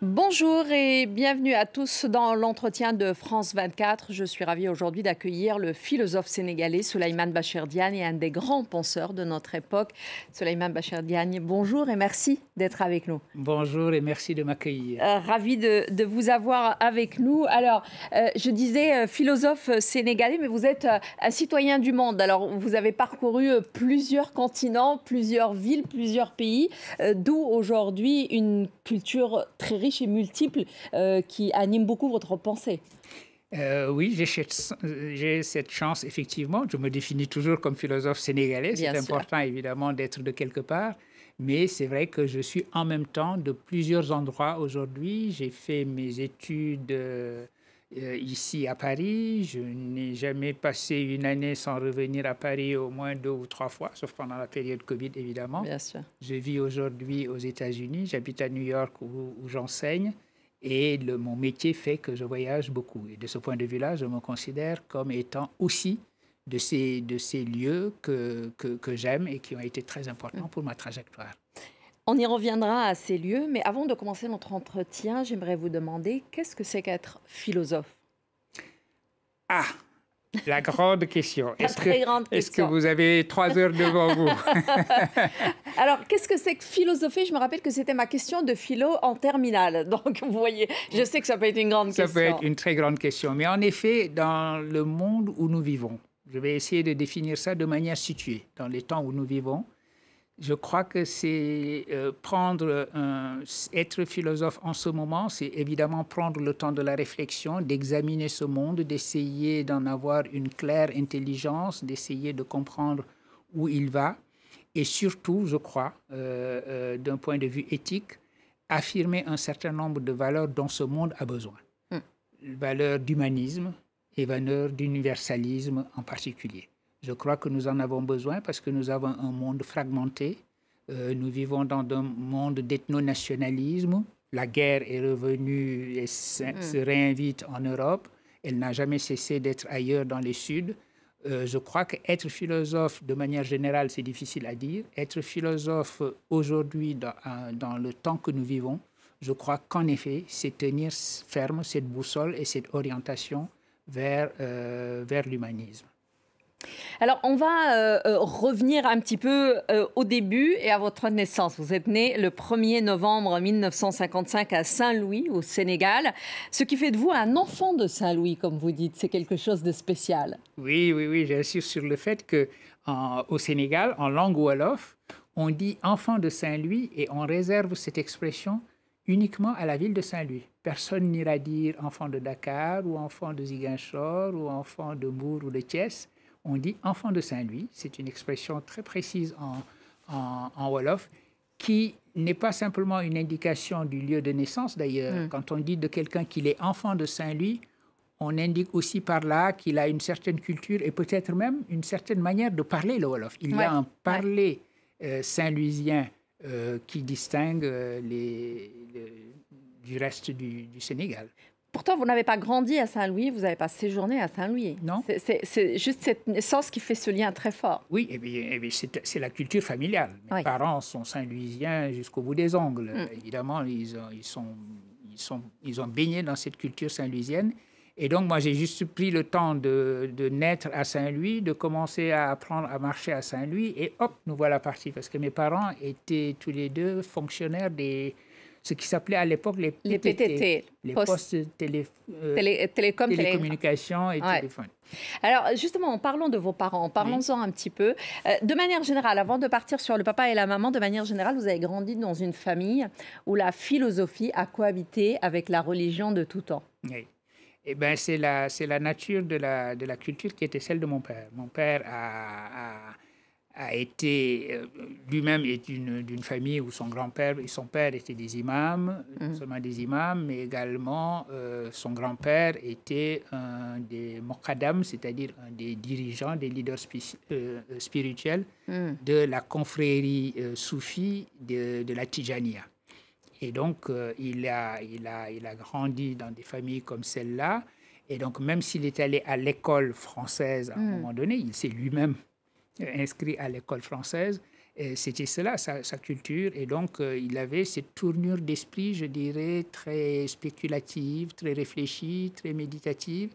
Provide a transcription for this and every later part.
Bonjour et bienvenue à tous dans l'entretien de France 24. Je suis ravie aujourd'hui d'accueillir le philosophe sénégalais Souleymane Bachir et un des grands penseurs de notre époque. Souleyman Diagne, bonjour et merci d'être avec nous. Bonjour et merci de m'accueillir. Euh, ravi de, vous avoir avec nous. Alors, euh, je disais euh, philosophe sénégalais, mais vous êtes un citoyen du monde. Alors, vous avez parcouru plusieurs continents, plusieurs villes, plusieurs pays, d'où aujourd'hui une culture très riche et multiple euh, qui animent beaucoup votre pensée. Euh, oui, j'ai cette chance, effectivement. Je me définis toujours comme philosophe sénégalais. C'est important, évidemment, d'être de quelque part. Mais c'est vrai que je suis en même temps de plusieurs endroits aujourd'hui. J'ai fait mes études euh, euh, ici à Paris. Je n'ai jamais passé une année sans revenir à Paris au moins deux ou trois fois, sauf pendant la période Covid, évidemment. Bien sûr. Je vis aujourd'hui aux États-Unis. J'habite à New York où, j'enseigne. Et mon métier fait que je voyage beaucoup. Et de ce point de vue-là, je me considère comme étant aussi de ces, de ces lieux que, que j'aime et qui ont été très importants mm. pour ma trajectoire. On y reviendra à ces lieux, mais avant de commencer notre entretien, j'aimerais vous demander qu'est-ce que c'est qu'être philosophe Ah la grande question. Est-ce que, vous avez trois heures devant vous Alors, qu'est-ce que c'est que philosopher Je me rappelle que c'était ma question de philo en terminale. Donc, vous voyez, je sais que ça peut être une grande question. Ça peut être une très grande question. Mais en effet, dans le monde où nous vivons, je vais essayer de définir ça de manière située. Dans les temps où nous vivons, je crois que c'est euh, prendre, un, être philosophe en ce moment, c'est évidemment prendre le temps de la réflexion, d'examiner ce monde, d'essayer d'en avoir une claire intelligence, d'essayer de comprendre où il va, et surtout, je crois, euh, euh, d'un point de vue éthique, affirmer un certain nombre de valeurs dont ce monde a besoin. Hmm. Valeurs d'humanisme et valeurs d'universalisme en particulier. Je crois que nous en avons besoin parce que nous avons un monde fragmenté. Euh, nous vivons dans un monde d'ethnonationalisme. La guerre est revenue et se, mm. réinvite en Europe. Elle n'a jamais cessé d'être ailleurs dans les Suds. Euh, je crois qu'être philosophe, de manière générale, c'est difficile à dire. Être philosophe aujourd'hui, euh, dans, le temps que nous vivons, je crois qu'en effet, c'est tenir ferme cette boussole et cette orientation vers l'humanisme. Alors, on va euh, euh, revenir un petit peu euh, au début et à votre naissance. Vous êtes né le 1er novembre 1955 à Saint-Louis, au Sénégal, ce qui fait de vous un enfant de Saint-Louis, comme vous dites. C'est quelque chose de spécial. Oui, oui, oui, j'insiste sur le fait que au Sénégal, en langue wolof, on dit enfant de Saint-Louis et on réserve cette expression uniquement à la ville de Saint-Louis. Personne n'ira dire enfant de Dakar ou enfant de Ziguinchor ou enfant de Bourg ou de Thiès on dit enfant de Saint-Louis. C'est une expression très précise en, en, Wolof qui n'est pas simplement une indication du lieu de naissance d'ailleurs. Mm. Quand on dit de quelqu'un qu'il est enfant de Saint-Louis, on indique aussi par là qu'il a une certaine culture et peut-être même une certaine manière de parler le Wolof. Il y a un parler euh, saint-louisien euh, qui distingue euh, les, du reste du Sénégal. Pourtant, vous n'avez pas grandi à Saint-Louis, vous n'avez pas séjourné à Saint-Louis. Non. C'est juste cette naissance qui fait ce lien très fort. Oui, et c'est la culture familiale. Mes parents sont Saint-Louisiens jusqu'au bout des ongles. Mm. Évidemment, ils ont, ils, baigné dans cette culture saint-louisienne. Et donc, moi, j'ai juste pris le temps de, de naître à Saint-Louis, de commencer à apprendre à marcher à Saint-Louis, et hop, nous voilà partis. Parce que mes parents étaient tous les deux fonctionnaires des, ce qui s'appelait à l'époque les PTT, les, postes télécommunications et téléphones. Alors justement, en parlant de vos parents, parlons-en un petit peu. Euh, de manière générale, avant de partir sur le papa et la maman, de manière générale, vous avez grandi dans une famille où la philosophie a cohabité avec la religion de tout temps. Oui. Eh bien, c'est la, la nature de la, de la culture qui était celle de mon père. Mon père a a été euh, lui-même est d'une famille où son grand-père et son père étaient des imams, mhm. seulement des imams, mais également euh, son grand-père était un des mokaddam c'est-à-dire un des dirigeants, des leaders euh, spirituels mhm. de la confrérie soufie de, de, la Tijania. Et donc, il, a, il, a, il a grandi dans des familles comme celle-là. Et donc, même s'il est allé à l'école française à un mhm. moment donné, il s'est lui-même euh, inscrit à l'école française. C'était cela, sa, culture. Et donc, euh, il avait cette tournure d'esprit, je dirais, très spéculative, très réfléchie, très méditative.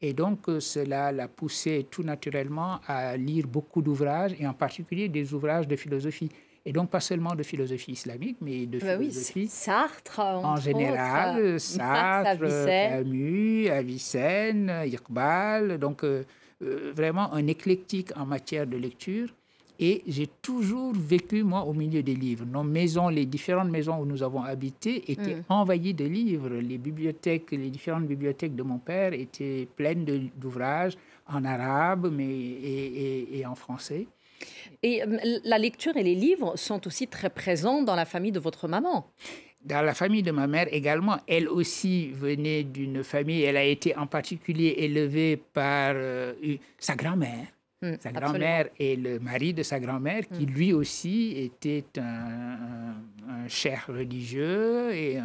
Et donc, euh, cela l'a poussé tout naturellement à lire beaucoup d'ouvrages, et en particulier des ouvrages de philosophie. Et donc, pas seulement de philosophie islamique, mais de bah philosophie. Sartre, en général, Sartre, Camus, Avicenne, Iqbal. Donc, euh, euh, vraiment un éclectique en matière de lecture. Et j'ai toujours vécu, moi, au milieu des livres. Nos maisons, les différentes maisons où nous avons habité, étaient mm. envahies de livres. Les bibliothèques, les différentes bibliothèques de mon père étaient pleines d'ouvrages en arabe mais, et en français. Et euh, la lecture et les livres sont aussi très présents dans la famille de votre maman. Dans la famille de ma mère également, elle aussi venait d'une famille, elle a été en particulier élevée par euh, sa grand-mère. Hmm, sa grand-mère et le mari de sa grand-mère, qui hmm. lui aussi était un, cher religieux et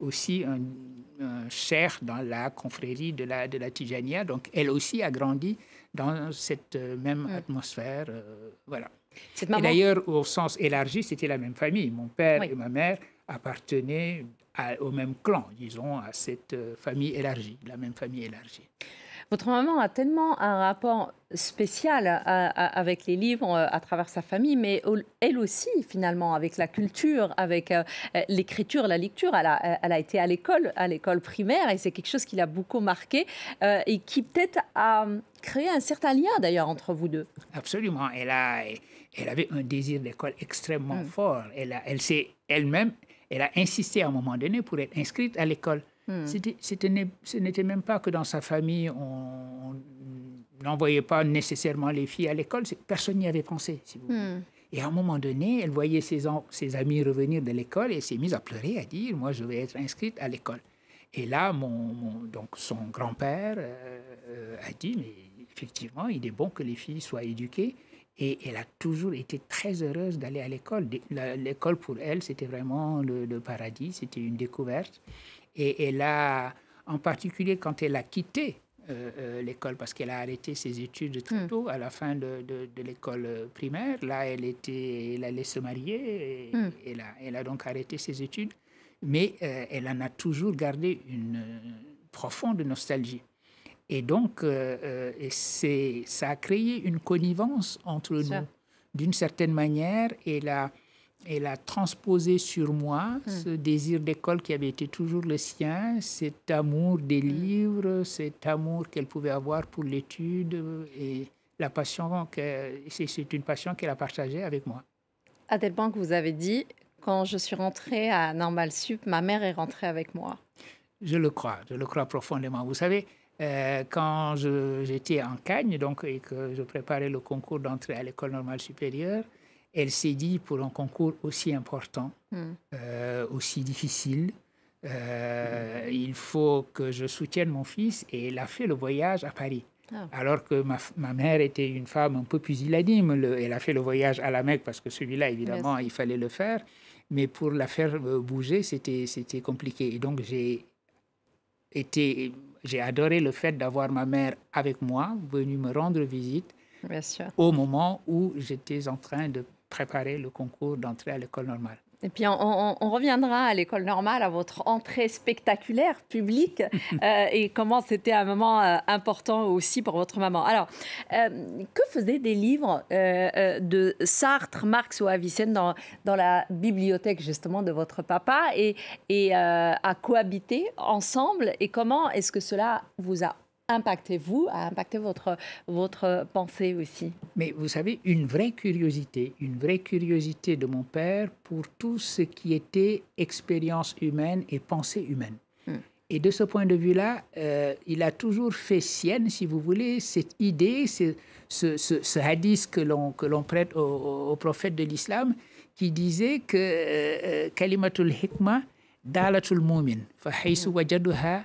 aussi un, cher dans la confrérie de la, de la Tijania. Donc elle aussi a grandi dans cette euh, même atmosphère. Euh, voilà. Et d'ailleurs, au sens élargi, c'était la même famille. Mon père et ma mère appartenaient au même clan, disons, à cette euh, famille élargie, la même famille élargie. Votre maman a tellement un rapport spécial avec les livres euh, à travers sa famille, mais elle aussi, finalement, avec la culture, avec euh, euh, l'écriture, la lecture. Elle a, été à l'école, à l'école primaire, et c'est quelque chose qui l'a beaucoup marqué et qui peut-être a hum, créé un certain lien, d'ailleurs, entre vous deux. Absolument. Elle, a, elle avait un désir d'école extrêmement hum. fort. Elle, a, elle s'est elle-même, elle a insisté à un moment donné pour être inscrite à l'école. Hmm. C'était, ce n'était même pas que dans sa famille, on n'envoyait pas nécessairement les filles à l'école. Personne n'y avait pensé, hmm. Et à un moment donné, elle voyait ses, ses amis revenir de l'école et s'est mise à pleurer, à dire Moi, je vais être inscrite à l'école. Et là, mon, donc son grand-père euh, a dit Mais effectivement, il est bon que les filles soient éduquées. Et elle a toujours été très heureuse d'aller à l'école. L'école, pour elle, c'était vraiment le paradis, c'était une découverte. Et elle a, en particulier quand elle a quitté euh, euh, l'école, parce qu'elle a arrêté ses études très hmm. tôt, à la fin de, l'école primaire, là, elle, était, elle allait se marier, et, hmm. elle, a, donc arrêté ses études, mais euh, elle en a toujours gardé une profonde nostalgie. Et donc, ça a créé une connivence entre nous. D'une certaine manière, et là elle a transposé sur moi hmm. ce désir d'école qui avait été toujours le sien, cet amour des hmm. livres, cet amour qu'elle pouvait avoir pour l'étude et la passion c'est une passion qu'elle a partagée avec moi. À tel point que vous avez dit quand je suis rentrée à Normal Sup, ma mère est rentrée avec moi. Je le crois, je le crois profondément. Vous savez, euh, quand j'étais en Cagne donc, et que je préparais le concours d'entrée à l'école normale supérieure, elle s'est dit pour un concours aussi important, hmm. euh, aussi difficile, euh, il faut que je soutienne mon fils et elle a fait le voyage à Paris. Ah. Alors que ma, ma, mère était une femme un peu pusillanime, le, elle a fait le voyage à la Mecque parce que celui-là, évidemment, il fallait le faire. Mais pour la faire euh, bouger, c'était compliqué. Et donc, j'ai été j'ai adoré le fait d'avoir ma mère avec moi, venue me rendre visite au moment où j'étais en train de préparer le concours d'entrée à l'école normale. Et puis on, reviendra à l'école normale, à votre entrée spectaculaire publique euh, et comment c'était un moment euh, important aussi pour votre maman. Alors, euh, que faisaient des livres de Sartre, Marx ou Avicenne dans, dans, la bibliothèque justement de votre papa et, et à cohabiter ensemble et comment est-ce que cela vous a impactez vous, à impacter votre, votre pensée aussi. Mais vous savez, une vraie curiosité, une vraie curiosité de mon père pour tout ce qui était expérience humaine et pensée humaine. Hmm. Et de ce point de vue-là, euh, il a toujours fait sienne, si vous voulez, cette idée, ce, ce, hadith que l'on prête au, au, prophète de l'islam, qui disait que euh, euh, Kalimatul Hikma, Dalatul Mumin, hmm. Wajaduha,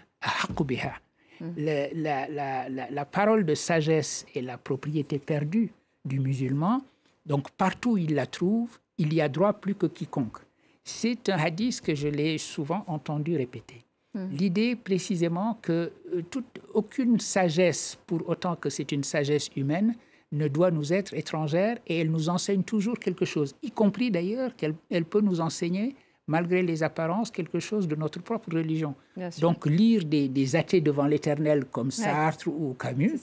biha Mm. la, parole de sagesse est la propriété perdue du musulman. Donc partout il la trouve, il y a droit plus que quiconque. C'est un hadith que je l'ai souvent entendu répéter. Mm. L'idée précisément que euh, toute, aucune sagesse, pour autant que c'est une sagesse humaine, ne doit nous être étrangère et elle nous enseigne toujours quelque chose, y compris d'ailleurs qu'elle peut nous enseigner malgré les apparences, quelque chose de notre propre religion. Donc lire des, athées devant l'Éternel comme Sartre ou Camus,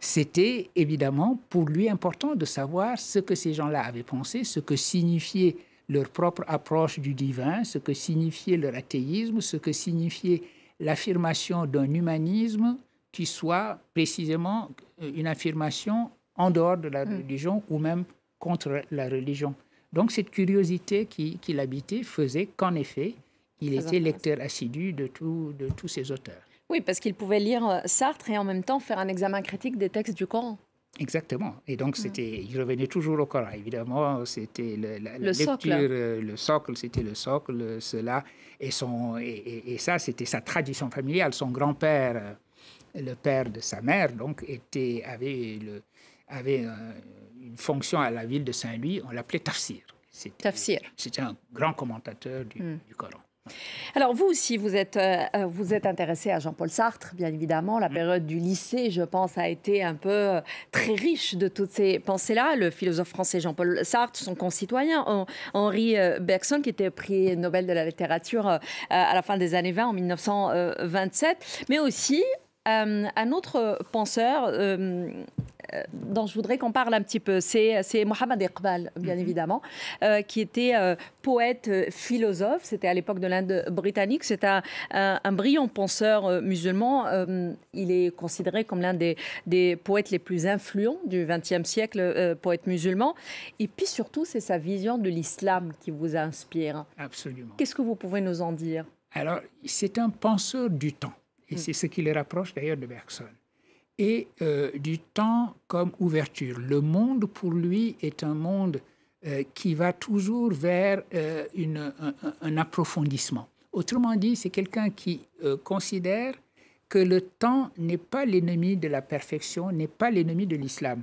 c'était évidemment pour lui important de savoir ce que ces gens-là avaient pensé, ce que signifiait leur propre approche du divin, ce que signifiait leur athéisme, ce que signifiait l'affirmation d'un humanisme qui soit précisément euh, une affirmation en dehors de la mm. religion ou même contre la religion. Donc cette curiosité qui, qui l'habitait faisait qu'en effet, il était lecteur assidu de, de tous ses auteurs. Oui, parce qu'il pouvait lire euh, Sartre et en même temps faire un examen critique des textes du Coran. Exactement. Et donc, mm. c'était, il revenait toujours au Coran. Évidemment, c'était le, la, lecture, socle. Euh, le socle, c'était le socle, cela. Et, son, et, ça, c'était sa tradition familiale. Son grand-père, euh, le père de sa mère, donc, était, avait, le, avait une fonction à la ville de Saint-Louis, on l'appelait Tafsir. Tafsir. C'était un grand commentateur hmm. du, Coran. Alors vous aussi, vous êtes, euh, euh, vous êtes intéressé à Jean-Paul Sartre, bien évidemment. La hmm. période du lycée, je pense, a été un peu euh, très riche de toutes ces pensées-là. Le philosophe français Jean-Paul Sartre, son concitoyen Henri Bergson, qui était prix Nobel de la littérature à la fin des années 20, en 1927, mais aussi euh, un autre penseur euh, euh, dont je voudrais qu'on parle un petit peu, c'est Mohamed Iqbal, bien mhm. évidemment, qui était poète, philosophe, c'était à l'époque de l'Inde britannique, c'est un, brillant penseur musulman, il est considéré comme l'un des, des, poètes les plus influents du XXe siècle, poète musulman, et puis surtout c'est sa vision de l'islam qui vous inspire. Absolument. Qu'est-ce que vous pouvez nous en dire Alors, c'est un penseur du temps et mm. c'est ce qui les rapproche d'ailleurs de Bergson. Et euh, du temps comme ouverture. Le monde, pour lui, est un monde euh, qui va toujours vers euh, un, approfondissement. Autrement dit, c'est quelqu'un qui considère que le temps n'est pas l'ennemi de la perfection, n'est pas l'ennemi de l'islam.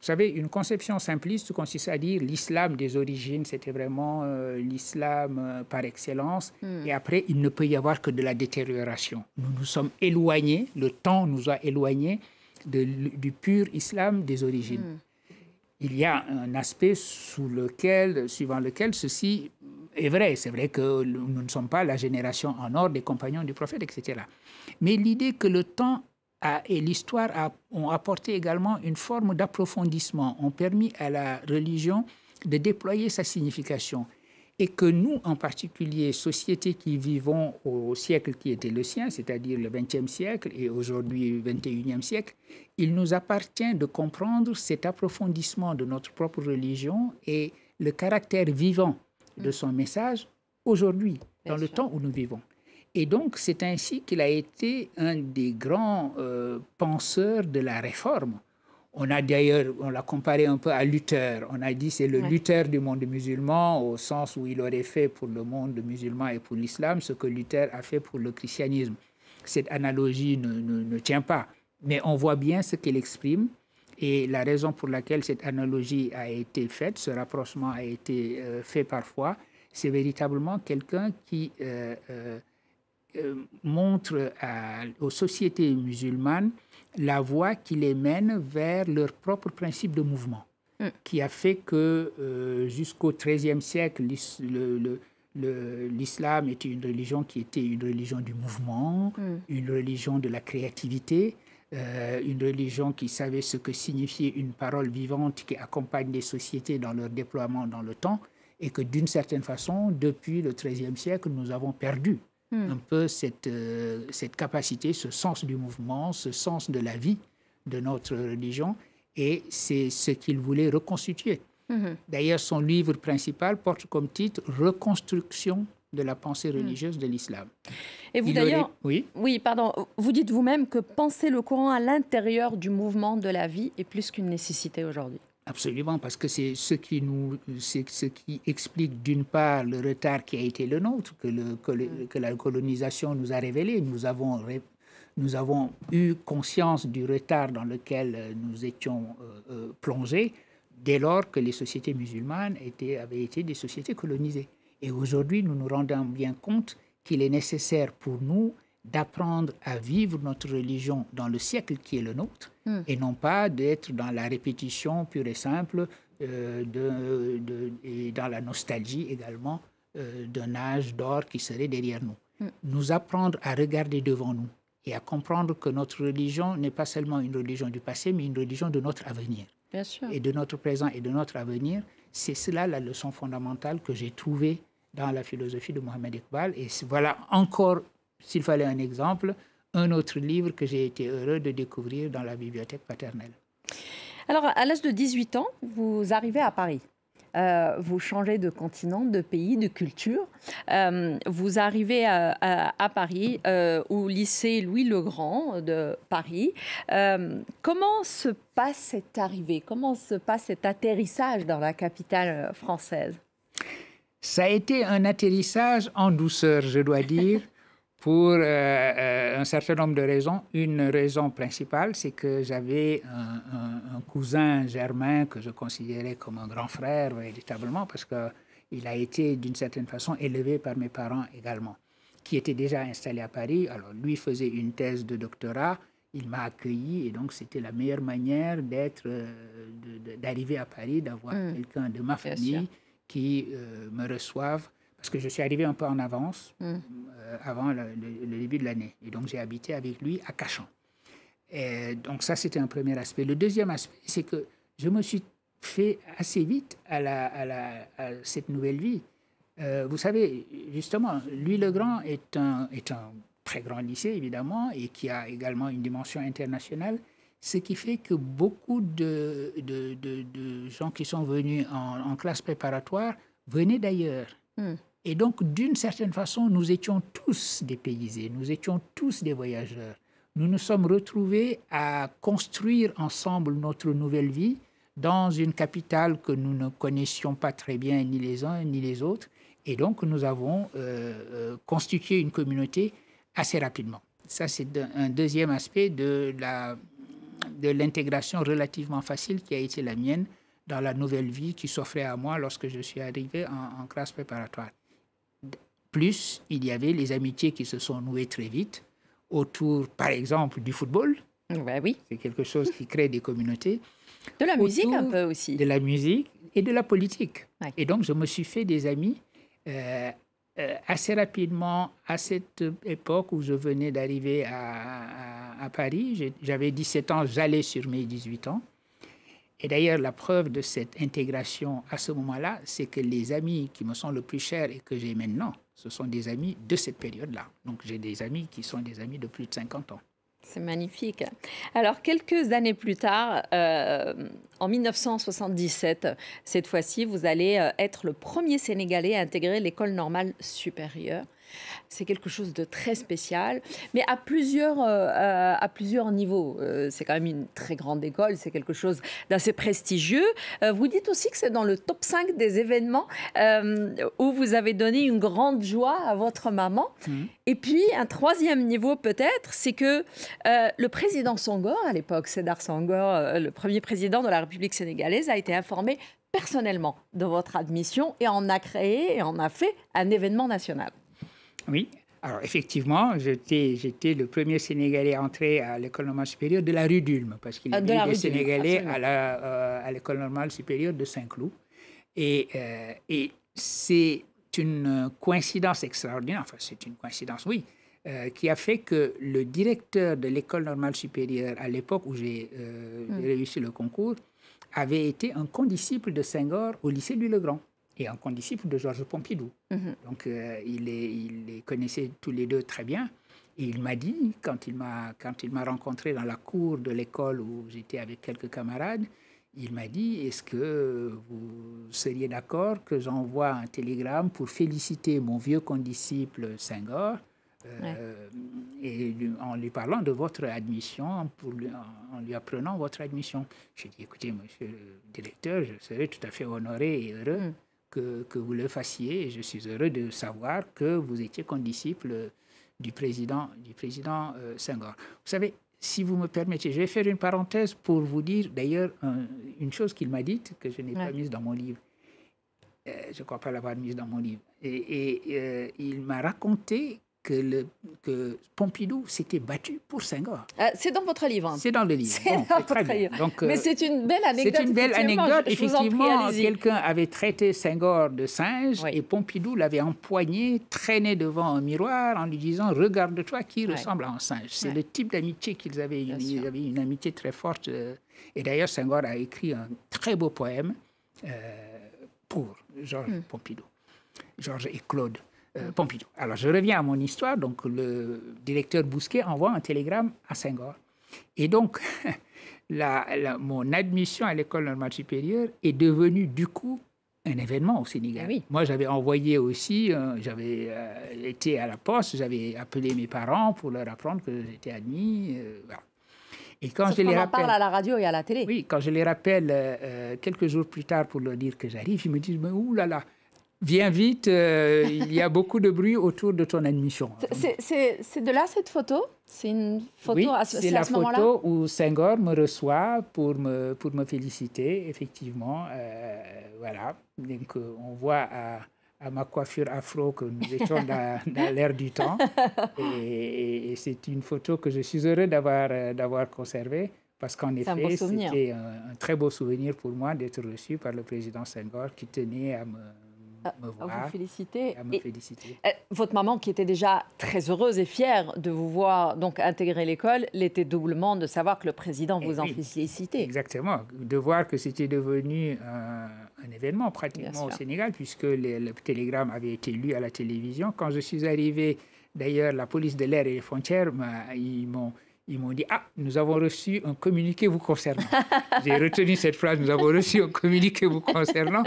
Vous savez, une conception simpliste consiste à dire l'islam des origines, c'était vraiment euh, l'islam euh, par excellence, hmm. et après, il ne peut y avoir que de la détérioration. Nous nous sommes éloignés, le temps nous a éloignés du pur islam des origines. Hmm. Il y a un aspect sous lequel, suivant lequel ceci est vrai. C'est vrai que nous ne sommes pas la génération en or des compagnons du prophète, etc. Mais l'idée que le temps et l'histoire a, ont apporté également une forme d'approfondissement, ont permis à la religion de déployer sa signification. Et que nous, en particulier, société qui vivons au siècle qui était le sien, c'est-à-dire le XXe siècle et aujourd'hui le XXIe siècle, il nous appartient de comprendre cet approfondissement de notre propre religion et le caractère vivant de son message aujourd'hui, dans le temps où nous vivons. Et donc, c'est ainsi qu'il a été un des grands euh, penseurs de la réforme. On a d'ailleurs, on l'a comparé un peu à Luther. On a dit c'est le Luther du monde musulman au sens où il aurait fait pour le monde musulman et pour l'islam ce que Luther a fait pour le christianisme. Cette analogie ne, tient pas, mais on voit bien ce qu'il exprime et la raison pour laquelle cette analogie a été faite, ce rapprochement a été euh, fait parfois, c'est véritablement quelqu'un qui euh, euh, montre aux sociétés musulmanes la voie qui les mène vers leur propre principe de mouvement, mm. qui a fait que euh, jusqu'au XIIIe siècle, l'islam était une religion qui était une religion du mouvement, mm. une religion de la créativité, euh, une religion qui savait ce que signifiait une parole vivante qui accompagne les sociétés dans leur déploiement dans le temps, et que d'une certaine façon, depuis le XIIIe siècle, nous avons perdu. Hmm. un peu cette, euh, cette capacité, ce sens du mouvement, ce sens de la vie de notre religion. Et c'est ce qu'il voulait reconstituer. Hmm. D'ailleurs, son livre principal porte comme titre Reconstruction de la pensée hmm. religieuse de l'islam. Et vous d'ailleurs, oui, oui, pardon, vous dites vous-même que penser le courant à l'intérieur du mouvement de la vie est plus qu'une nécessité aujourd'hui. Absolument, parce que c'est ce qui nous, ce qui explique d'une part le retard qui a été le nôtre, que, mm. la colonisation nous a révélé. Nous avons, nous avons eu conscience du retard dans lequel euh, nous étions euh, euh, plongés dès lors que les sociétés musulmanes avaient été des sociétés colonisées. Et aujourd'hui, nous nous rendons bien compte qu'il est nécessaire pour nous d'apprendre à vivre notre religion dans le siècle qui est le nôtre hmm. et non pas d'être dans la répétition pure et simple euh, de, et dans la nostalgie également euh, d'un âge d'or qui serait derrière nous. Hmm. Nous apprendre à regarder devant nous et à comprendre que notre religion n'est pas seulement une religion du passé, mais une religion de notre avenir. Bien sûr. Et de notre présent et de notre avenir. C'est cela la leçon fondamentale que j'ai trouvée dans la philosophie de Mohamed Iqbal. Et voilà encore s'il fallait un exemple, un autre livre que j'ai été heureux de découvrir dans la bibliothèque paternelle. Alors, à l'âge de 18 ans, vous arrivez à Paris. Euh, vous changez de continent, de pays, de culture. Euh, vous arrivez euh, à, Paris, au lycée Louis-le-Grand de Paris. comment se passe cette arrivée Comment se passe cet atterrissage dans la capitale française Ça a été un atterrissage en douceur, je dois dire. pour euh, euh, un certain nombre de raisons. Une raison principale, c'est que j'avais un, cousin germain que je considérais comme un grand frère véritablement, parce qu'il a été d'une certaine façon élevé par mes parents également, qui était déjà installé à Paris. Alors lui faisait une thèse de doctorat, il m'a accueilli et donc c'était la meilleure manière d'être, euh, d'arriver à Paris, d'avoir hmm. quelqu'un de ma famille qui me reçoive, parce que je suis arrivé un peu en avance. Hmm. Euh, avant le, début de l'année. Et donc j'ai habité avec lui à Cachan. donc ça, c'était un premier aspect. Le deuxième aspect, c'est que je me suis fait assez vite à, cette nouvelle vie. Euh, vous savez, justement, Louis-le-Grand est un, est un très grand lycée, évidemment, et qui a également une dimension internationale, ce qui fait que beaucoup de, de, gens qui sont venus en, classe préparatoire venaient d'ailleurs. Hmm. Et donc, d'une certaine façon, nous étions tous des paysés, nous étions tous des voyageurs. Nous nous sommes retrouvés à construire ensemble notre nouvelle vie dans une capitale que nous ne connaissions pas très bien, ni les uns ni les autres. Et donc, nous avons euh, euh, constitué une communauté assez rapidement. Ça, c'est un deuxième aspect de de l'intégration relativement facile qui a été la mienne dans la nouvelle vie qui s'offrait à moi lorsque je suis arrivé en classe préparatoire. Plus, il y avait les amitiés qui se sont nouées très vite autour, par exemple, du football. Bah oui. C'est quelque chose qui crée des communautés. De la musique un peu aussi. De la musique et de la politique. Et donc, je me suis fait des amis euh, euh, assez rapidement à cette époque où je venais d'arriver à, à, Paris. J'avais 17 ans, j'allais sur mes 18 ans. Et d'ailleurs, la preuve de cette intégration à ce moment-là, c'est que les amis qui me sont le plus chers et que j'ai maintenant, ce sont des amis de cette période-là. Donc j'ai des amis qui sont des amis de plus de 50 ans. C'est magnifique. Alors, quelques années plus tard, euh, en 1977, cette fois-ci, vous allez euh, être le premier Sénégalais à intégrer l'école normale supérieure. C'est quelque chose de très spécial, mais à plusieurs, euh, euh, niveaux. Euh, c'est quand même une très grande école, c'est quelque chose d'assez prestigieux. vous dites aussi que c'est dans le top 5 des événements où vous avez donné une grande joie à votre maman. Mmh. Et puis, un troisième niveau peut-être, c'est que le président Senghor, à l'époque, Sédar Senghor, le premier président de la République sénégalaise, a été informé personnellement de votre admission et en a créé et en a fait un événement national. Oui. Alors effectivement, j'étais le premier Sénégalais entré à l'école normale supérieure de la rue d'Ulme, parce qu'il y ah, avait des Sénégalais euh, à l'école normale supérieure de Saint-Cloud. Euh, et, c'est une coïncidence extraordinaire, enfin c'est une coïncidence, oui, euh, qui a fait que le directeur de l'école normale supérieure, à l'époque où j'ai hmm. réussi le concours, avait été un condisciple de saint Senghor au lycée du legrand grand et un condisciple de Georges Pompidou. Mhm. Donc, euh, il, est, il, les connaissait tous les deux très bien. Et il m'a dit, quand il m'a rencontré dans la cour de l'école où j'étais avec quelques camarades, il m'a dit, est-ce que vous seriez d'accord que j'envoie un télégramme pour féliciter mon vieux condisciple Senghor euh, et en lui parlant de votre admission, pour en, lui apprenant votre admission. J'ai dit, écoutez, monsieur le directeur, je serai tout à fait honoré et heureux. Mm que, vous le fassiez. Et je suis heureux de savoir que vous étiez condisciple du président, du président euh, Senghor. Vous savez, si vous me permettez, je vais faire une parenthèse pour vous dire d'ailleurs une chose qu'il m'a dite que je n'ai pas mise dans mon livre. Euh, je ne crois pas l'avoir mise dans mon livre. Et, euh, il m'a raconté que, Pompidou s'était battu pour Senghor. Ah, c'est dans votre livre. Hein. C'est dans le livre. dans votre livre. Mais euh, c'est une belle anecdote. C'est une belle anecdote. effectivement, quelqu'un avait traité Senghor de singe et Pompidou l'avait empoigné, traîné devant un miroir en lui disant Regarde-toi qui ressemble à un singe. C'est le type d'amitié qu'ils avaient. ils avaient une amitié très forte. Euh, et d'ailleurs, Senghor a écrit un très beau poème euh, pour Georges hmm. Pompidou, Georges et Claude. Euh, Pompidou. Alors je reviens à mon histoire. Donc le directeur Bousquet envoie un télégramme à Senghor. Et donc la, mon admission à l'école normale supérieure est devenue du coup un événement au Sénégal. Ah Moi, j'avais envoyé aussi, euh, j'avais euh, été à la poste, j'avais appelé mes parents pour leur apprendre que j'étais admis. Et quand je les rappelle, parle à la radio et à la télé. Oui, quand je les rappelle quelques jours plus tard pour leur dire que j'arrive, ils me disent mais oulala ». là là, Viens vite, euh, il y a beaucoup de bruit autour de ton admission. C'est de là cette photo C'est une photo à ce, c'est la photo où Senghor me reçoit pour me, pour me féliciter, effectivement. Euh, voilà, donc euh, on voit à, ma coiffure afro que nous étions dans, l'air du temps. Et, c'est une photo que je suis heureux d'avoir, d'avoir conservée parce qu'en effet, c'était un, un, très beau souvenir pour moi d'être reçu par le président Senghor qui tenait à me ah, à Vous féliciter. Euh, votre maman, qui était déjà très heureuse et fière de vous voir donc intégrer l'école, l'était doublement de savoir que le président vous eh en félicitait. Exactement, de voir que c'était devenu un, événement pratiquement au Sénégal, puisque le télégramme avait été lu à la télévision. Quand je suis arrivé, d'ailleurs, la police de l'air et les frontières, ben, ils m'ont ils m'ont dit Ah, nous avons reçu un communiqué vous concernant. J'ai retenu cette phrase Nous avons reçu un communiqué vous concernant.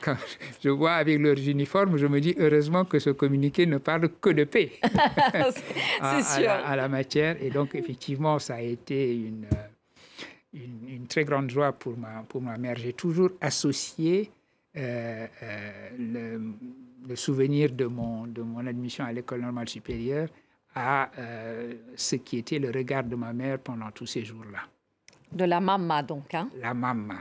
Quand je vois avec leurs uniformes, je me dis Heureusement que ce communiqué ne parle que de paix. c'est sûr. À, la, matière. Et donc, effectivement, ça a été euh, une, une, très grande joie pour ma, pour ma mère. J'ai toujours associé euh, euh, le, le, souvenir de mon, de mon admission à l'école normale supérieure à euh, ce qui était le regard de ma mère pendant tous ces jours-là. De la mamma, donc. Hein. La mamma.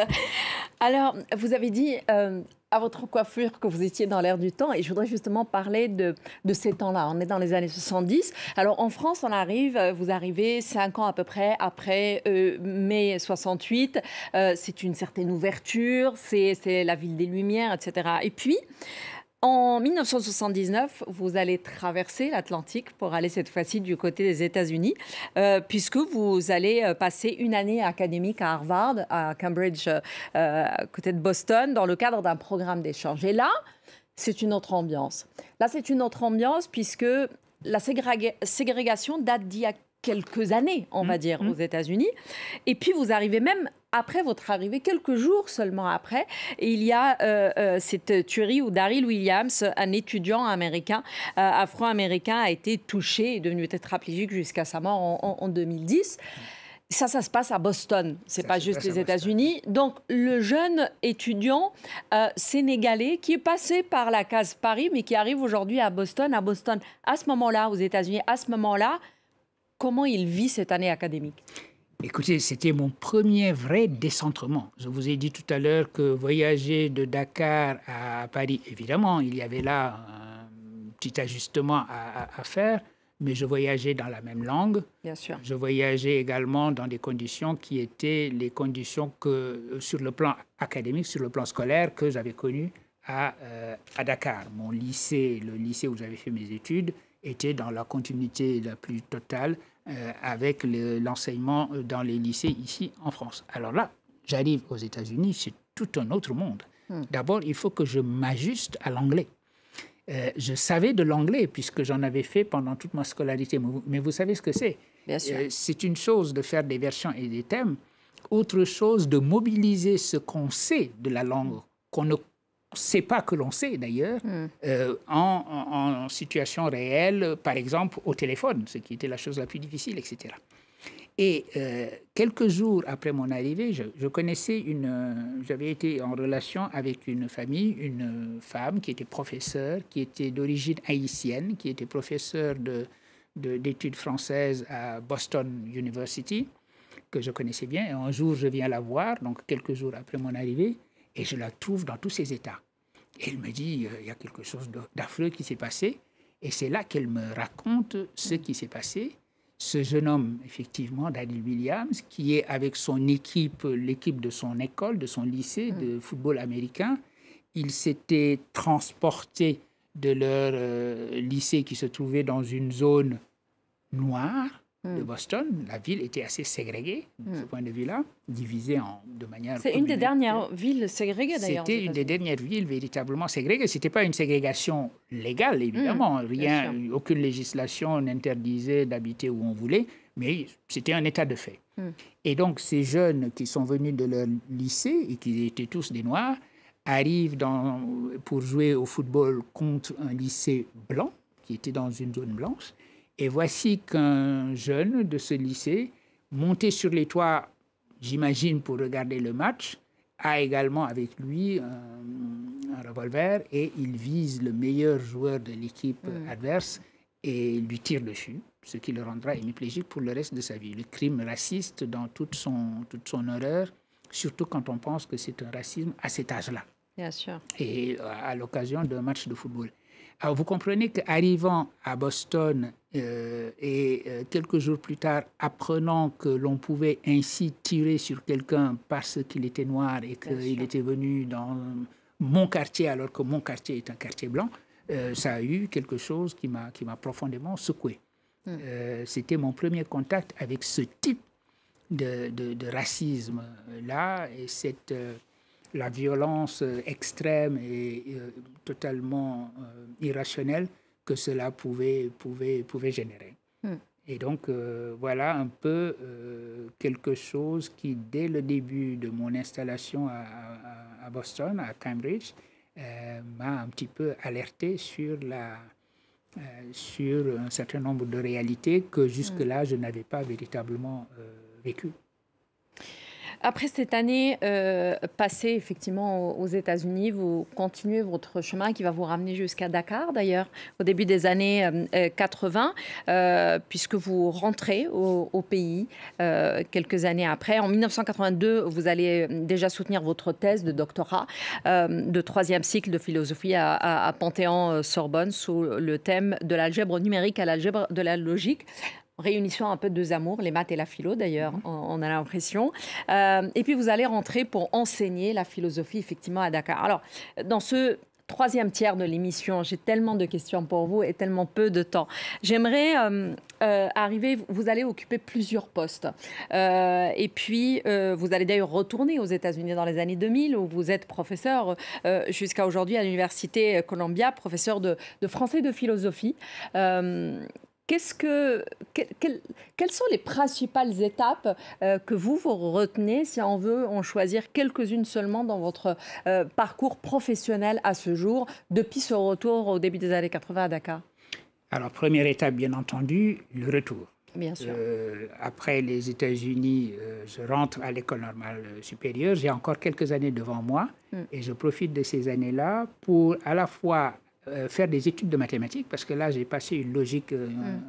Alors, vous avez dit euh, à votre coiffure que vous étiez dans l'air du temps, et je voudrais justement parler de, de ces temps-là. On est dans les années 70. Alors, en France, on arrive, euh, vous arrivez cinq ans à peu près après mai 68. c'est une certaine ouverture, c'est la ville des Lumières, etc. Et puis, en 1979, vous allez traverser l'Atlantique pour aller cette fois-ci du côté des États-Unis, euh, puisque vous allez euh, passer une année académique à Harvard, à Cambridge, euh, à côté de Boston, dans le cadre d'un programme d'échange. Et là, c'est une autre ambiance. Là, c'est une autre ambiance, puisque la ségrégation date d'il y a quelques années, on va mmh, dire, mmh. aux États-Unis. Et puis vous arrivez même après votre arrivée, quelques jours seulement après, il y a euh, euh, cette tuerie où Daryl Williams, un étudiant américain, euh, afro-américain, a été touché et devenu tétraplégique jusqu'à sa mort en, 2010. Ça, ça se passe à Boston. C'est pas juste les États-Unis. Donc, le jeune étudiant sénégalais qui est passé par la case Paris, mais qui arrive aujourd'hui à Boston, à Boston, à ce moment-là, aux États-Unis, à ce moment-là, Comment il vit cette année académique Écoutez, c'était mon premier vrai décentrement. Je vous ai dit tout à l'heure que voyager de Dakar à Paris, évidemment, il y avait là un petit ajustement à, faire, mais je voyageais dans la même langue. Bien sûr. Je voyageais également dans des conditions qui étaient les conditions que, sur le plan académique, sur le plan scolaire, que j'avais connues à, euh, à Dakar. Mon lycée, le lycée où j'avais fait mes études, était dans la continuité la plus totale euh, avec l'enseignement dans les lycées ici en France. Alors là, j'arrive aux États-Unis, c'est tout un autre monde. Hmm. D'abord, il faut que je m'ajuste à l'anglais. Euh, je savais de l'anglais puisque j'en avais fait pendant toute ma scolarité, mais vous, savez ce que c'est. sûr. Euh, c'est une chose de faire des versions et des thèmes, autre chose de mobiliser ce qu'on sait de la langue qu'on ne sait pas que l'on sait d'ailleurs, hmm. euh, en, situation réelle, par exemple au téléphone, ce qui était la chose la plus difficile, etc. Et euh, quelques jours après mon arrivée, je, connaissais une. Euh, j'avais été en relation avec une famille, une femme qui était professeure, qui était d'origine haïtienne, qui était professeure d'études de, d'études françaises à Boston University, que je connaissais bien. Et un jour, je viens la voir, donc quelques jours après mon arrivée. Et je la trouve dans tous ses états. Et elle me dit, euh, il y a quelque chose d'affreux qui s'est passé. Et c'est là qu'elle me raconte ce qui s'est passé. Ce jeune homme, effectivement, Daniel Williams, qui est avec son équipe, l'équipe de son école, de son lycée de mm. football américain, il s'était transporté de leur euh, lycée qui se trouvait dans une zone noire de hmm. Boston. La ville était assez ségrégée, de ce hmm. point de vue-là, divisée en, de manière. C'est une des dernières villes ségrégées, d'ailleurs. C'était une des dernières villes véritablement ségrégées. Ce n'était pas une ségrégation légale, évidemment. Hmm, Rien, aucune législation n'interdisait d'habiter où on voulait, mais c'était un état de fait. Et donc, ces jeunes qui sont venus de leur lycée et qui étaient tous des Noirs arrivent pour jouer au football contre un lycée blanc qui était dans une zone blanche. Et voici qu'un jeune de ce lycée, monté sur les toits, j'imagine, pour regarder le match, a également avec lui un, revolver et il vise le meilleur joueur de l'équipe mm. adverse et lui tire dessus, ce qui le rendra hémiplégique pour le reste de sa vie. Le crime raciste dans toute son, toute son horreur, surtout quand on pense que c'est un racisme à cet âge-là. Bien sûr. Et à l'occasion d'un match de football. Alors vous comprenez qu'arrivant à Boston euh, et euh, quelques jours plus tard, apprenant que l'on pouvait ainsi tirer sur quelqu'un parce qu'il était noir et qu'il était venu dans mon quartier alors que mon quartier est un quartier blanc, euh, ça a eu quelque chose qui m'a profondément secoué. Hmm. C'était mon premier contact avec ce type de, de, de racisme-là et cette la violence euh, extrême et euh, totalement euh, irrationnelle que cela pouvait, pouvait, pouvait générer. Hmm. Et donc, voilà un peu quelque chose qui, dès le début de mon installation à, Boston, à Cambridge, m'a un petit peu alerté sur, la, sur un certain nombre de réalités que hmm. jusque-là, je n'avais pas véritablement vécues. Après cette année euh, passée effectivement aux États-Unis, vous continuez votre chemin qui va vous ramener jusqu'à Dakar d'ailleurs, au début des années 80, euh, euh, puisque vous rentrez au, pays quelques années après. En 1982, vous allez déjà soutenir votre thèse de doctorat de troisième cycle de philosophie à Panthéon-Sorbonne sous le thème de l'algèbre numérique à l'algèbre de la logique réunissant un peu deux amours, les maths et la philo d'ailleurs, mhm. on, a l'impression. Euh, et puis vous allez rentrer pour enseigner la philosophie effectivement à Dakar. Alors, dans ce troisième tiers de l'émission, j'ai tellement de questions pour vous et tellement peu de temps. J'aimerais euh, euh, arriver, vous allez occuper plusieurs postes. et puis, vous allez d'ailleurs retourner aux États-Unis dans les années 2000 où vous êtes professeur jusqu'à aujourd'hui à l'Université Columbia, professeur de, de français et de philosophie ce que, quelles sont les principales étapes euh, que vous, vous retenez, si on veut en choisir quelques-unes seulement dans votre euh, parcours professionnel à ce jour, depuis ce retour au début des années 80 à Dakar Alors, première étape, bien entendu, le retour. Bien sûr. Euh, après les États-Unis, je rentre à l'école normale supérieure. J'ai encore quelques années devant moi hmm. et je profite de ces années-là pour à la fois euh, faire des études de mathématiques, parce que là, j'ai passé une logique, euh, mm.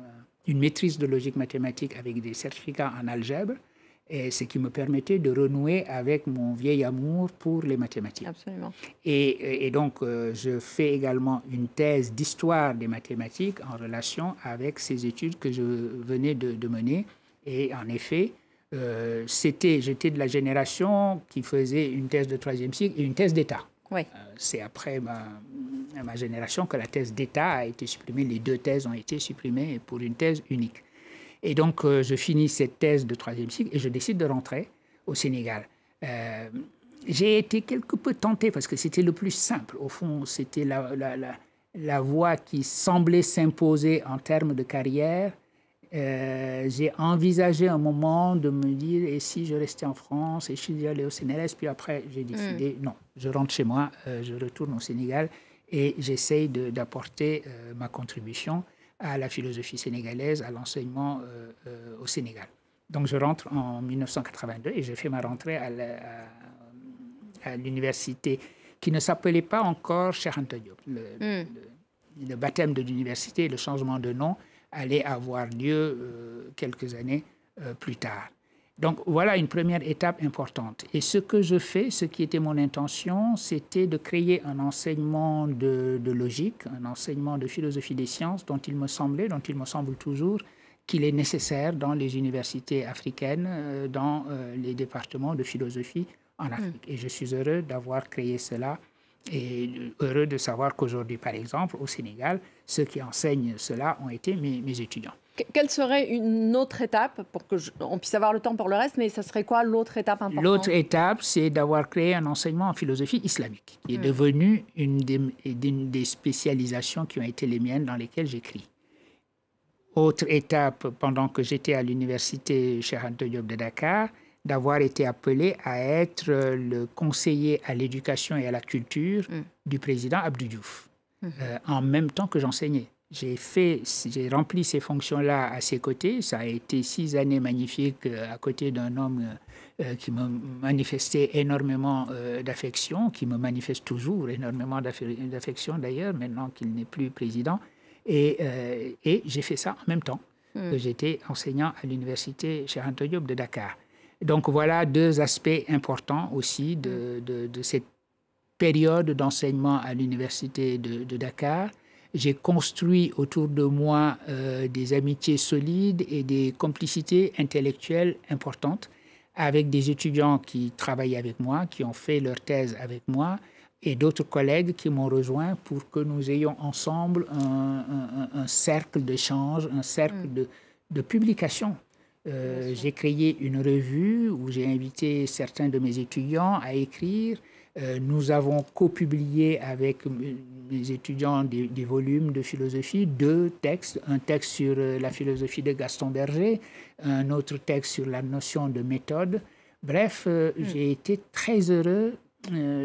une maîtrise de logique mathématique avec des certificats en algèbre, et ce qui me permettait de renouer avec mon vieil amour pour les mathématiques. Absolument. Et, donc, euh, je fais également une thèse d'histoire des mathématiques en relation avec ces études que je venais de, mener. Et en effet, c'était, j'étais de la génération qui faisait une thèse de troisième cycle et une thèse d'État. Euh, c'est après ma, génération que la thèse d'État a été supprimée. Les deux thèses ont été supprimées pour une thèse unique. Et donc, euh, je finis cette thèse de troisième cycle et je décide de rentrer au Sénégal. Euh, j'ai été quelque peu tenté parce que c'était le plus simple. Au fond, c'était la, la, la, la, voie qui semblait s'imposer en termes de carrière euh, j'ai envisagé un moment de me dire et si je restais en France et je suis allé au CNRS, puis après j'ai mm. décidé non, je rentre chez moi, euh, je retourne au Sénégal et j'essaye d'apporter euh, ma contribution à la philosophie sénégalaise, à l'enseignement au Sénégal. Donc je rentre en 1982 et j'ai fait ma rentrée à l'université qui ne s'appelait pas encore Cheikh Diop. Mm. le, baptême de l'université, le changement de nom allait avoir lieu euh, quelques années euh, plus tard. Donc voilà une première étape importante. Et ce que je fais, ce qui était mon intention, c'était de créer un enseignement de, logique, un enseignement de philosophie des sciences dont il me semblait, dont il me semble toujours, qu'il est nécessaire dans les universités africaines, euh, dans les départements de philosophie en Afrique. Mmh. Et je suis heureux d'avoir créé cela et heureux de savoir qu'aujourd'hui, par exemple, au Sénégal, ceux qui enseignent cela ont été mes, étudiants. Quelle serait une autre étape pour que puisse avoir le temps pour le reste Mais ça serait quoi l'autre étape importante L'autre étape, c'est d'avoir créé un enseignement en philosophie islamique, qui est hmm. devenu une des, spécialisations qui ont été les miennes dans lesquelles j'écris. Autre étape, pendant que j'étais à l'université chez Diop de Dakar, d'avoir été appelé à être euh, le conseiller à l'éducation et à la culture mm. du président Abdou Diouf, mm-hmm. euh, en même temps que j'enseignais. J'ai fait, j'ai rempli ces fonctions-là à ses côtés. Ça a été six années magnifiques euh, à côté d'un homme qui me manifestait énormément d'affection, qui me manifeste toujours énormément d'affection d'ailleurs, maintenant qu'il n'est plus président. Et, et j'ai fait ça en même temps mm. que j'étais enseignant à l'université Cheikh de Dakar. Donc voilà deux aspects importants aussi de, mm. cette période d'enseignement à l'université de, Dakar. J'ai construit autour de moi euh, des amitiés solides et des complicités intellectuelles importantes avec des étudiants qui travaillent avec moi, qui ont fait leur thèse avec moi, et d'autres collègues qui m'ont rejoint pour que nous ayons ensemble un, cercle d'échange, un cercle mm. de, de publication euh, j'ai créé une revue où j'ai invité certains de mes étudiants à écrire. Euh, nous avons copublié avec mes étudiants des, volumes de philosophie, deux textes, un texte sur euh, la philosophie de Gaston Berger, un autre texte sur la notion de méthode. Bref, hmm. j'ai été très heureux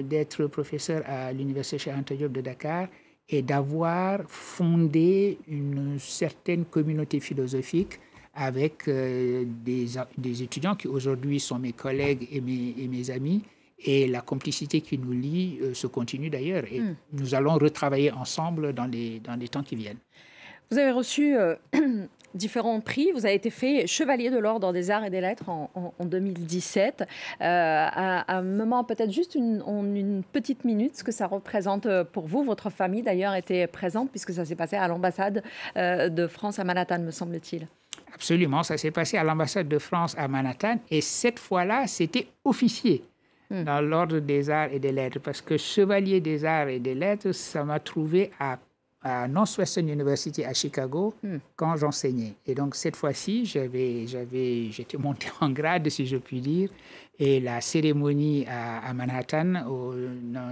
d'être professeur à l'Université Cheikh de Dakar et d'avoir fondé une certaine communauté philosophique avec euh, des, des, étudiants qui aujourd'hui sont mes collègues et mes, amis. Et la complicité qui nous lie euh, se continue d'ailleurs. Et hmm. nous allons retravailler ensemble dans les, dans les temps qui viennent. Vous avez reçu euh, différents prix. Vous avez été fait chevalier de l'ordre des arts et des lettres en, 2017. à, un moment, peut-être juste une, une petite minute, ce que ça représente pour vous. Votre famille, d'ailleurs, était présente puisque ça s'est passé à l'ambassade de France à Manhattan, me semble-t-il. Absolument, ça s'est passé à l'ambassade de France à Manhattan et cette fois-là, c'était officier hmm. dans l'ordre des arts et des lettres parce que chevalier des arts et des lettres, ça m'a trouvé à, à, Northwestern University à Chicago hmm. quand j'enseignais. Et donc cette fois-ci, j'avais, j'avais, j'étais monté en grade, si je puis dire, et la cérémonie à, Manhattan, au, nom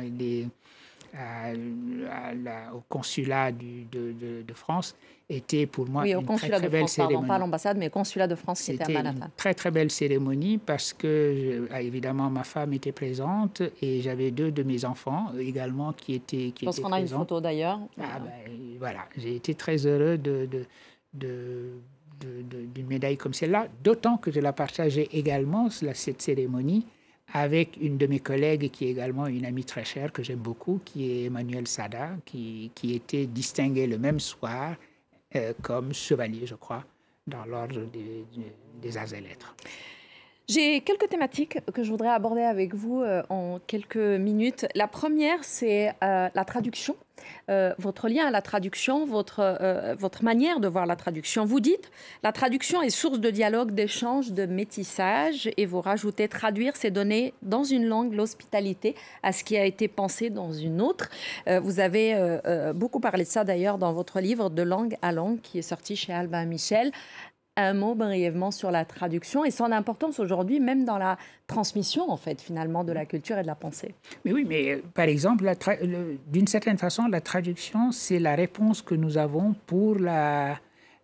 au consulat de, France était pour moi une très, très belle cérémonie. Pardon, pas l'ambassade, mais au consulat de France C'était à Manhattan. Une très très belle cérémonie parce que euh, évidemment ma femme était présente et j'avais deux de mes enfants également qui étaient qui Je pense qu'on a une photo d'ailleurs. Ah, ben, voilà, j'ai été très heureux de, d'une médaille comme celle-là, d'autant que je la partageais également, cette cérémonie, avec une de mes collègues qui est également une amie très chère que j'aime beaucoup, qui est Emmanuel Sada, qui, était distingué le même soir euh, comme chevalier, je crois, dans l'ordre des, des et lettres. J'ai quelques thématiques que je voudrais aborder avec vous euh, en quelques minutes. La première, c'est euh, la traduction, euh, votre lien à la traduction, votre, votre manière de voir la traduction. Vous dites, la traduction est source de dialogue, d'échange, de métissage, et vous rajoutez, traduire, c'est donner dans une langue l'hospitalité à ce qui a été pensé dans une autre. vous avez beaucoup parlé de ça d'ailleurs dans votre livre De langue à langue qui est sorti chez Albin Michel un mot brièvement sur la traduction et son importance aujourd'hui, même dans la transmission, en fait, finalement, de la culture et de la pensée. Mais oui, mais euh, par exemple, d'une certaine façon, la traduction, c'est la réponse que nous avons pour la,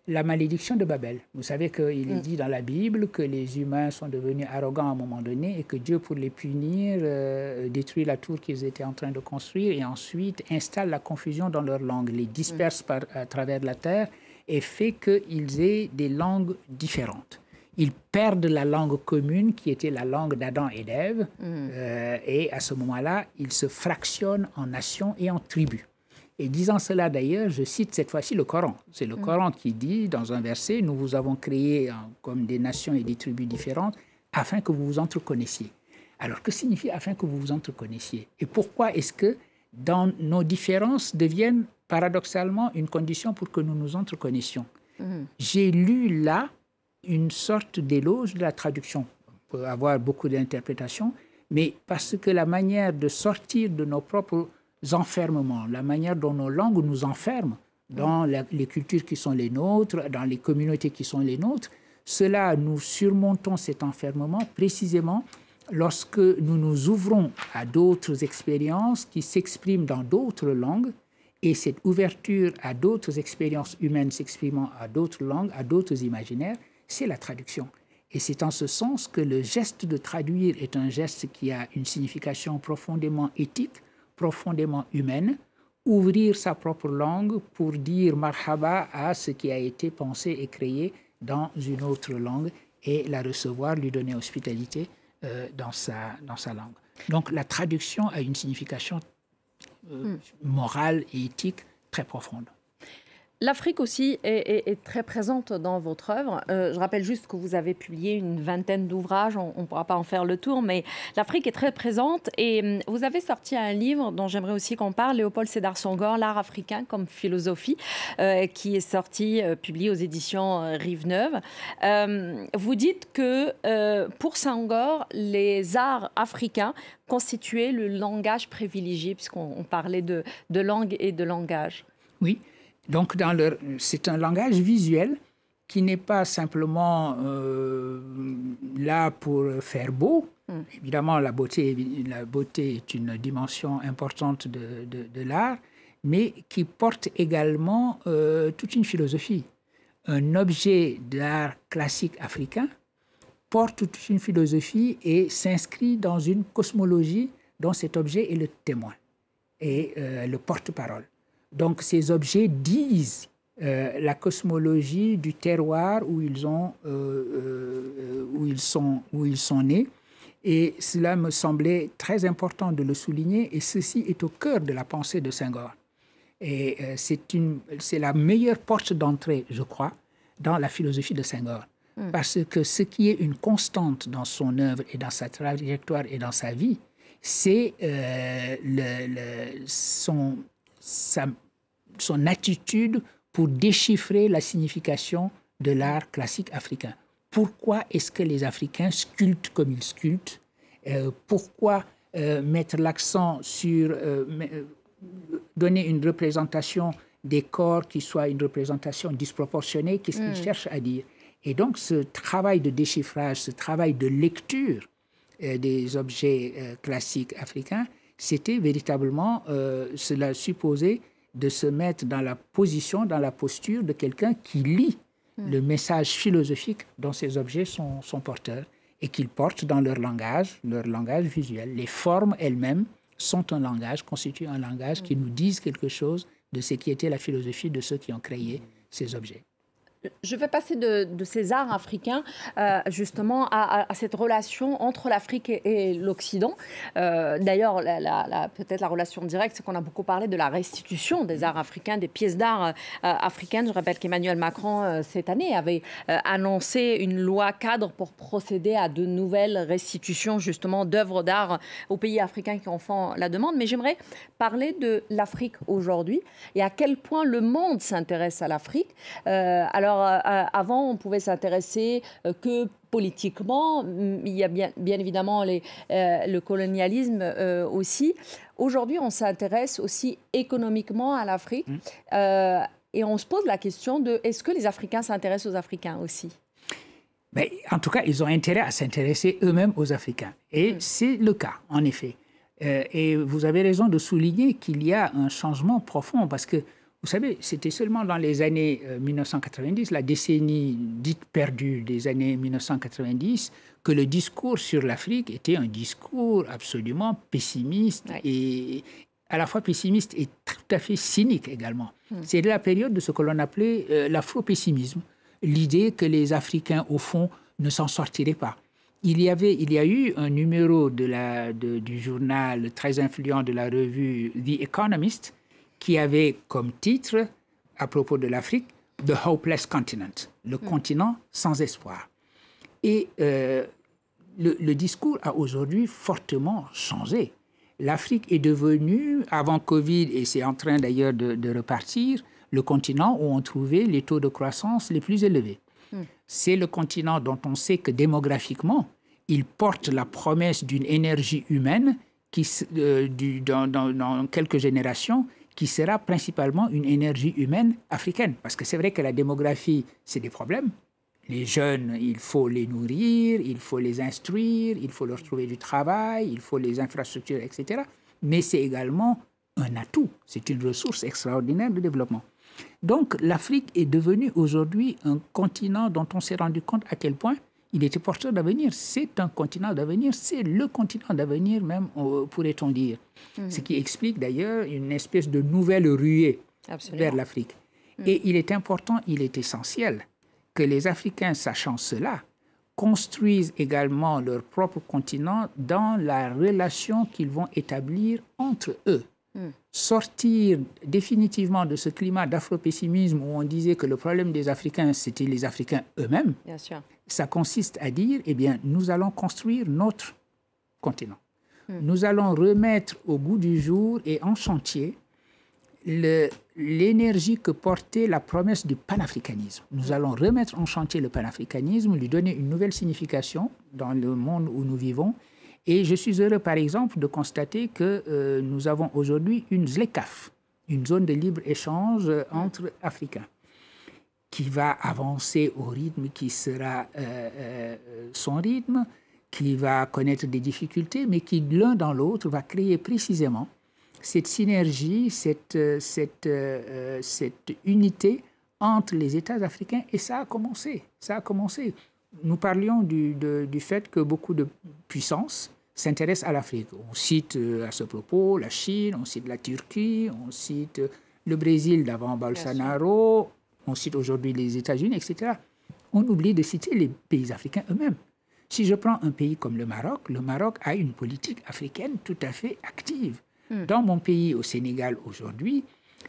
malédiction de Babel. Vous savez qu'il est mm. dit dans la Bible que les humains sont devenus arrogants à un moment donné et que Dieu, pour les punir, euh, détruit la tour qu'ils étaient en train de construire et ensuite installe la confusion dans leur langue, les disperse mm. à travers la terre et fait qu'ils aient des langues différentes. Ils perdent la langue commune qui était la langue d'Adam et d'Ève, mm. euh, et à ce moment-là, ils se fractionnent en nations et en tribus. Et disant cela d'ailleurs, je cite cette fois-ci le Coran. C'est le mm. Coran qui dit dans un verset, nous vous avons créés comme des nations et des tribus différentes afin que vous vous entre connaissiez." Alors que signifie afin que vous vous entre connaissiez" Et pourquoi est-ce que dans nos différences deviennent paradoxalement une condition pour que nous nous entreconnaissions. Mhm. J'ai lu là une sorte d'éloge de la traduction. On peut avoir beaucoup d'interprétations, mais parce que la manière de sortir de nos propres enfermements, la manière dont nos langues nous enferment dans mhm. les cultures qui sont les nôtres, dans les communautés qui sont les nôtres, cela, nous surmontons cet enfermement précisément lorsque nous nous ouvrons à d'autres expériences qui s'expriment dans d'autres langues et cette ouverture à d'autres expériences humaines s'exprimant à d'autres langues, à d'autres imaginaires, c'est la traduction. Et c'est en ce sens que le geste de traduire est un geste qui a une signification profondément éthique, profondément humaine. Ouvrir sa propre langue pour dire marhaba à ce qui a été pensé et créé dans une autre langue et la recevoir, lui donner hospitalité euh, dans, sa, dans sa langue. Donc la traduction a une signification euh, hmm. morale et éthique très profonde. L'Afrique aussi est, très présente dans votre œuvre. Euh, je rappelle juste que vous avez publié une vingtaine d'ouvrages, on ne pourra pas en faire le tour, mais l'Afrique est très présente et hum, vous avez sorti un livre dont j'aimerais aussi qu'on parle, Léopold Sédar Senghor, L'art africain comme philosophie, euh, qui est sorti, euh, publié aux éditions Rive-Neuve. Hum, vous dites que pour Senghor, les arts africains constituaient le langage privilégié, puisqu'on parlait de, de langue et de langage. Oui, donc, dans c'est un langage visuel qui n'est pas simplement euh, là pour faire beau. Hmm. Évidemment, la beauté, la beauté est une dimension importante de, l'art, mais qui porte également euh, toute une philosophie. Un objet d'art classique africain porte toute une philosophie et s'inscrit dans une cosmologie dont cet objet est le témoin et euh, le porte-parole. Donc ces objets disent euh, la cosmologie du terroir où ils, ont, euh, euh, où, ils sont, où ils sont nés. Et cela me semblait très important de le souligner, et ceci est au cœur de la pensée de Senghor. Et une c'est la meilleure porte d'entrée, je crois, dans la philosophie de Senghor. Hmm. Parce que ce qui est une constante dans son œuvre et dans sa trajectoire et dans sa vie, c'est le, le, son, son attitude pour déchiffrer la signification de l'art classique africain. Pourquoi est-ce que les Africains sculptent comme ils sculptent euh, Pourquoi euh, mettre l'accent sur euh, donner une représentation des corps qui soit une représentation disproportionnée Qu'est-ce qu'ils mm. cherchent à dire Et donc ce travail de déchiffrage, ce travail de lecture des objets classiques africains c'était véritablement, euh, cela supposait de se mettre dans la position, dans la posture de quelqu'un qui lit hmm. le message philosophique dont ces objets sont, sont porteurs et qu'ils portent dans leur langage, leur langage visuel. Les formes elles-mêmes sont un langage, constituent un langage qui hmm. nous disent quelque chose de ce qui était la philosophie de ceux qui ont créé ces objets. Je vais passer de, ces arts africains euh, justement à, cette relation entre l'Afrique et, l'Occident. Euh, d'ailleurs, peut-être la relation directe, c'est qu'on a beaucoup parlé de la restitution des arts africains, des pièces d'art euh, africaines. Je rappelle qu'Emmanuel Macron, cette année, avait annoncé une loi cadre pour procéder à de nouvelles restitutions justement d'œuvres d'art aux pays africains qui en font la demande. Mais j'aimerais parler de l'Afrique aujourd'hui et à quel point le monde s'intéresse à l'Afrique. alors, euh, euh, avant, on pouvait s'intéresser euh, que politiquement, mm, il y a bien, évidemment les, le colonialisme aussi. Aujourd'hui, on s'intéresse aussi économiquement à l'Afrique mmh. et on se pose la question de est-ce que les Africains s'intéressent aux Africains aussi Mais En tout cas, ils ont intérêt à s'intéresser eux-mêmes aux Africains. Et mmh. c'est le cas, en effet. et vous avez raison de souligner qu'il y a un changement profond parce que vous savez, c'était seulement dans les années 1990, euh, la décennie dite perdue des années 1990, que le discours sur l'Afrique était un discours absolument pessimiste et à la fois pessimiste et tout à fait cynique également. Hmm. C'est la période de ce que l'on appelait euh, l'afro-pessimisme, l'idée que les Africains, au fond, ne s'en sortiraient pas. Il y, avait, il y a eu un numéro de la, du journal très influent de la revue The Economist, qui avait comme titre, à propos de l'Afrique, The Hopeless Continent, le mm. continent sans espoir. Et euh, le, discours a aujourd'hui fortement changé. L'Afrique est devenue, avant Covid, et c'est en train d'ailleurs de, repartir, le continent où on trouvait les taux de croissance les plus élevés. Mm. C'est le continent dont on sait que démographiquement, il porte la promesse d'une énergie humaine qui, euh, du, dans, dans quelques générations, qui sera principalement une énergie humaine africaine. Parce que c'est vrai que la démographie, c'est des problèmes. Les jeunes, il faut les nourrir, il faut les instruire, il faut leur trouver du travail, il faut les infrastructures, etc. Mais c'est également un atout, c'est une ressource extraordinaire de développement. Donc l'Afrique est devenue aujourd'hui un continent dont on s'est rendu compte à quel point il était porteur d'avenir. C'est un continent d'avenir, c'est le continent d'avenir même, pourrait-on dire. Mhm. Ce qui explique d'ailleurs une espèce de nouvelle ruée vers l'Afrique. Mhm. Et il est important, il est essentiel que les Africains, sachant cela, construisent également leur propre continent dans la relation qu'ils vont établir entre eux. Mhm. Sortir définitivement de ce climat d'afro-pessimisme où on disait que le problème des Africains, c'était les Africains eux-mêmes. Bien sûr ça consiste à dire, eh bien, nous allons construire notre continent. Hmm. Nous allons remettre au goût du jour et en chantier l'énergie que portait la promesse du panafricanisme. Nous hmm. allons remettre en chantier le panafricanisme, lui donner une nouvelle signification dans le monde où nous vivons. Et je suis heureux, par exemple, de constater que euh, nous avons aujourd'hui une ZLECAF, une zone de libre-échange euh, hmm. entre Africains qui va avancer au rythme qui sera euh, euh, son rythme, qui va connaître des difficultés, mais qui l'un dans l'autre va créer précisément cette synergie, cette, euh, cette, cette unité entre les États africains. Et ça a commencé. Ça a commencé. Nous parlions du, du fait que beaucoup de puissances s'intéressent à l'Afrique. On cite à ce propos la Chine, on cite la Turquie, on cite le Brésil d'avant Bolsonaro, on cite aujourd'hui les États-Unis, etc. On oublie de citer les pays africains eux-mêmes. Si je prends un pays comme le Maroc, le Maroc a une politique africaine tout à fait active. Hmm. Dans mon pays, au Sénégal aujourd'hui,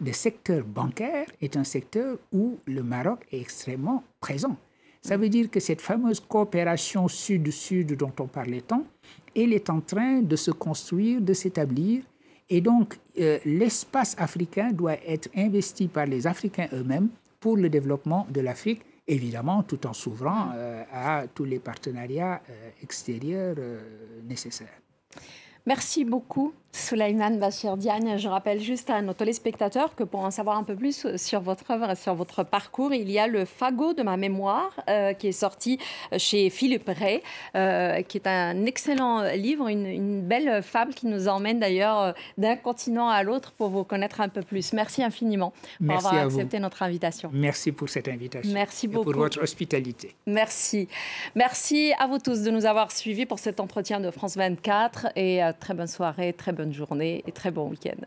le secteur bancaire est un secteur où le Maroc est extrêmement présent. Ça veut dire que cette fameuse coopération sud-sud dont on parlait tant, elle est en train de se construire, de s'établir. Et donc, euh, l'espace africain doit être investi par les Africains eux-mêmes pour le développement de l'Afrique, évidemment tout en s'ouvrant euh, à tous les partenariats euh, extérieurs euh, nécessaires. Merci beaucoup. bashir Diane je rappelle juste à nos téléspectateurs que pour en savoir un peu plus sur votre œuvre et sur votre parcours, il y a le Fagot de ma mémoire euh, qui est sorti chez Philippe Ray, euh, qui est un excellent livre, une, belle fable qui nous emmène d'ailleurs euh, d'un continent à l'autre pour vous connaître un peu plus. Merci infiniment pour avoir accepté notre invitation. Merci pour cette invitation. Merci beaucoup. pour votre hospitalité. Merci. Merci à vous tous de nous avoir suivis pour cet entretien de France 24 et très bonne soirée, très bonne journée et très bon week-end.